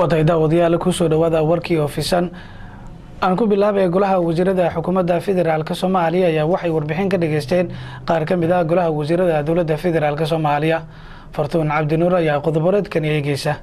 watahay daawadayaal kusoo dhawaada warkii oo fisan aan ku bilaabay golaha wasiirada xukuumadda federaalka soomaaliya ayaa waxay warbixin ka dhageysteen qaar ka mid ah golaha wasiirada dowladda federaalka soomaaliya fartuun cabdinuur ayaa qodoboreedkani eegeysa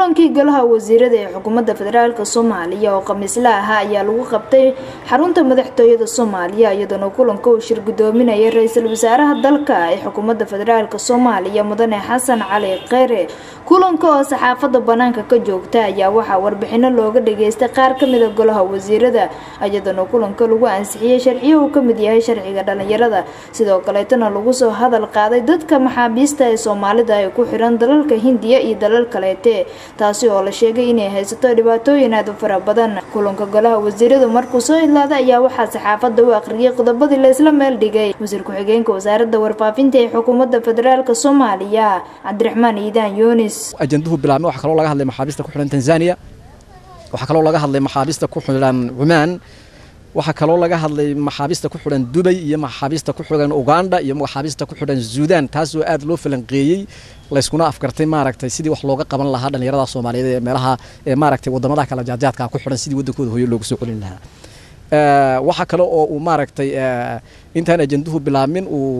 kulankii golaha wasiirada ee xukuumadda federaalk soomaaliya oo khamiisla ahaa ayaa lagu qabtay xarunta madaxtooyada soomaaliya iyadoona kulanka uu shir gudoominaya ra-iisul wasaaraha dalka ee xukuumadda federaalk soomaaliya mudane xasan cali kheyre kulanka oo saxaafadda bannaanka ka joogta ayaa waxaa warbixino looga dhageystay qaar kamida ah golaha wasiirada iyadoona kulanka lagu ansixiyey sharciyo uu ka mid yahay sharciga dhalinyarada sidoo kaleetana lagu soo hadal qaaday dadka maxaabiista ee soomaalida ay ku xiran dalalka hindiya iyo dalal kaleete taasi oo la sheegay inay haysato dhibaatooyin aad u fara badan kulanka golaha wasiiradu markuu soo idlaada ayaa waxaa saxaafadda u akhriyay qodobadii la isla meel dhigay wasiir ku-xigeenka wasaaradda warfaafinta ee xukuumadda federaalka soomaaliya cabdiraxmaan iidaan yuunis ajanduhu bilaabma waxaa kaloo laga hadlay maxaabiista ku xidhan tanzania waxaa kaloo laga hadlay maxaabiista ku xidhan cumaan waxaa kaloo laga hadlay maxaabiista ku xidhan dubay iyo maxaabiista ku xidhan uganda iyo maxaabiista ku xidhan suudan taas oo loo falanqeeyey layskuna afgartay maaragtay sidii wax looga qaban lahaa dhallinyarada soomaaliyeed ee meelaha maaragtay waddamadaha kala jaadjaadka ku xidhan sidii waddankooda hooyo loogu soo celin lahaa waxaa kale oo uu maaragtay intaan ajanduhu bilaabmin uu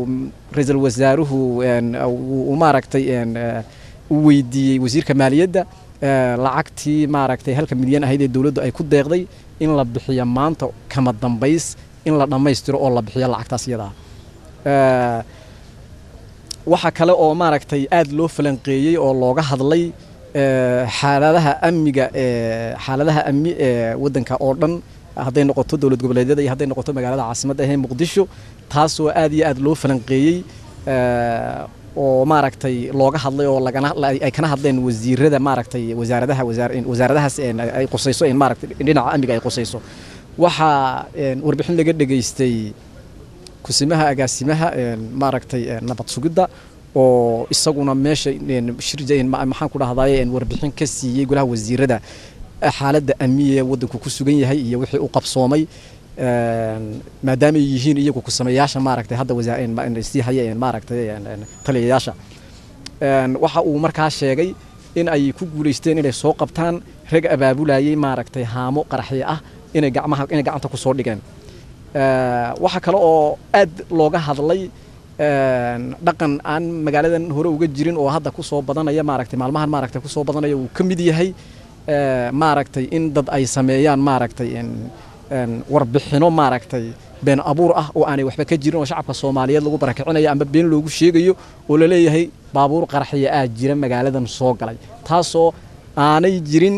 ra-iisul wasaaruhu maaragtay uu weydiiyey wasiirka maaliyadda lacagtii maaragtay halka milyan ahayd ee dowladdu ay ku deeqday in la bixiyo maanta kama dambays in la dhammaystiro oo la bixiyo lacagtaas iyadaa waxaa kale oo maaragtay aada loo falanqeeyey oo looga hadlay xaaladaha amniga ee xaaladaha amni ee waddanka oo dhan hadday noqoto dowlad goboleedyada iyo hadday noqoto magaalada caasimada ahee muqdisho taasoo aada iyo aada loo falanqeeyey oo maaragtay looga hadlay oo laganaay kana hadleen wasiirada maaragtay wasaaradaha wasaaradahaas ay qusayso maarata dhinaca amniga ay qusayso waxaa warbixin laga dhegaystay kusimaha agaasimaha maaragtay nabad sugidda oo isaguna meesha shirja maxaan ku dhahday warbixin ka siiyey golaha wasiirada xaaladda amniga ee waddanku ku sugan yahay iyo wixii u qabsoomay Ehm, maadaama ay yihiin iyagu kusameeyaasha maaragtay hadda wasaarsii hayeen maaragtay taliyayaasha ehm, waxa uu markaa sheegay in ay ku guulaysteen inay soo qabtaan rag abaabulayay maaragtay haamo qaraxyo ah inay gacmaha inay gacanta ku soo dhigeen ehm, waxa kale oo aad looga hadlay dhaqan aan magaaladan hore uga jirin oo hadda kusoo badanaya maaragtay maalmahan maaragtay ku badanaya uu ka mid yahay maaragtay in dad ay sameeyaan maaragtay warbixino maaragtay been abuur ah oo aanay waxba ka jirin oo shacabka soomaaliyeed lagu barakicinayo amba been loogu sheegayo oo laleeyahay baabuur qaraxiya aa jira magaaladan soo galay taasoo aanay jirin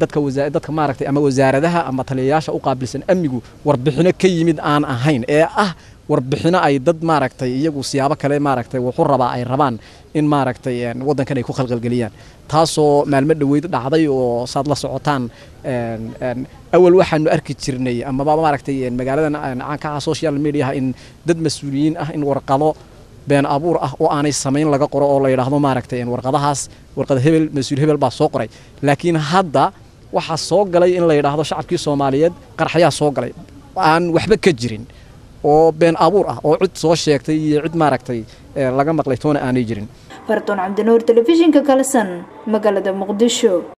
dadka wasa dadka maaragtay ama wasaaradaha ama taliyayaasha u qaabilsan amnigu warbixino ka yimid aan ahayn ee ah warbixino ay dad maaragtay iyagu siyaabo kale maaragtay wuxuu rabaa ay rabaan in maaragtay eh, waddankan ay ku khalqalgeliyaan taasoo maalmo dhoweyd dhacday oo saad la socotaan eh, eh, awal waxaanu arki jirnay amaba maaragtay magaaladan caanka ah social mediaha in dad mas-uuliyiin ah in warqado been abuur ah oo aanay samayn laga qoro oo la yidhaahdo maaragtay warqadahaas warqad hebel mas-uul hebel baa soo qoray laakiin hadda waxaa soo galay in la yidhaahdo shacabkii soomaaliyeed qarxayaa soo galay aan waxba ka jirin oo been abuur ah oo cid soo sheegtay iyo cid maaragtay laga maqlay toona aanay jirin farton cabdinuur telefishinka kalesan magaalada muqdisho